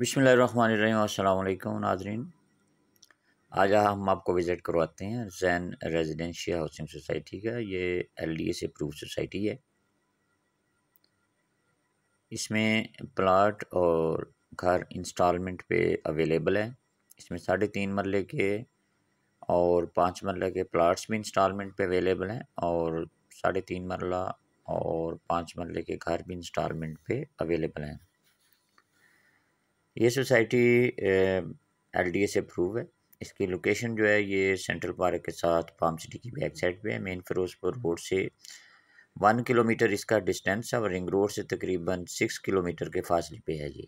बसमीम् नाजरीन आज हम आपको विज़िट करवाते हैं जैन रेजिडेंशिया हाउसिंग सोसाइटी का ये L D S approve society है इसमें प्लाट और घर इंस्टॉलमेंट पे अवेलेबल है इसमें साढ़े तीन मरले के और पाँच मरले के प्लाट्स भी इंस्टॉलमेंट पे अवेलेबल हैं और साढ़े तीन मरला और पाँच मरले के घर भी इंस्टॉलमेंट पे अवेलेबल हैं ये सोसाइटी एल डी ए से अप्रूव है इसकी लोकेशन जो है ये सेंट्रल पार्क के साथ पाम सिटी की बैक साइड पे है मेन फिरोजपुर रोड से वन किलोमीटर इसका डिस्टेंस है और रिंग रोड से तकरीबन सिक्स किलोमीटर के फासले पे है ये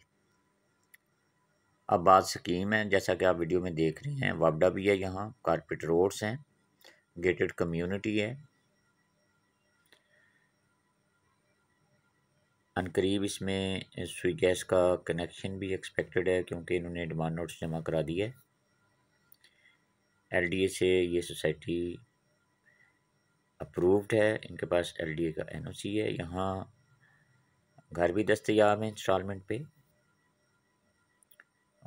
अब बात स्कीम है जैसा कि आप वीडियो में देख रहे हैं वापडा भी है यहाँ कारपेट रोड्स हैं गेटेड कम्युनिटी है अनकरीब इसमें स्विच गैस का कनेक्शन भी एक्सपेक्टेड है क्योंकि इन्होंने डिमांड नोट्स जमा करा दिया है एलडीए से ये सोसाइटी अप्रूव्ड है इनके पास एलडीए का एनओसी है यहाँ घर भी दस्तयाब है इंस्टॉलमेंट पे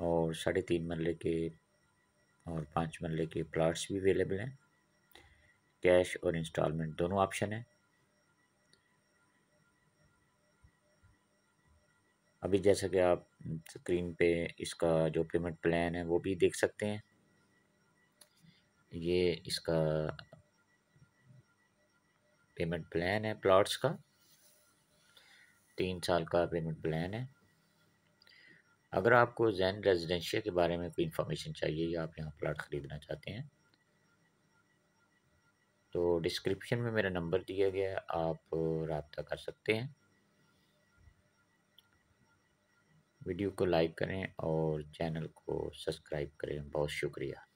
और साढ़े तीन मरले के और पाँच मरले के प्लाट्स भी अवेलेबल हैं कैश और इंस्टॉलमेंट दोनों ऑप्शन हैं अभी जैसा कि आप स्क्रीन पे इसका जो पेमेंट प्लान है वो भी देख सकते हैं ये इसका पेमेंट प्लान है प्लॉट्स का तीन साल का पेमेंट प्लान है अगर आपको जैन रेजिडेंशिया के बारे में कोई इन्फॉर्मेशन चाहिए या आप यहाँ प्लाट ख़रीदना चाहते हैं तो डिस्क्रिप्शन में मेरा नंबर दिया गया है आप रबता कर सकते हैं वीडियो को लाइक करें और चैनल को सब्सक्राइब करें बहुत शुक्रिया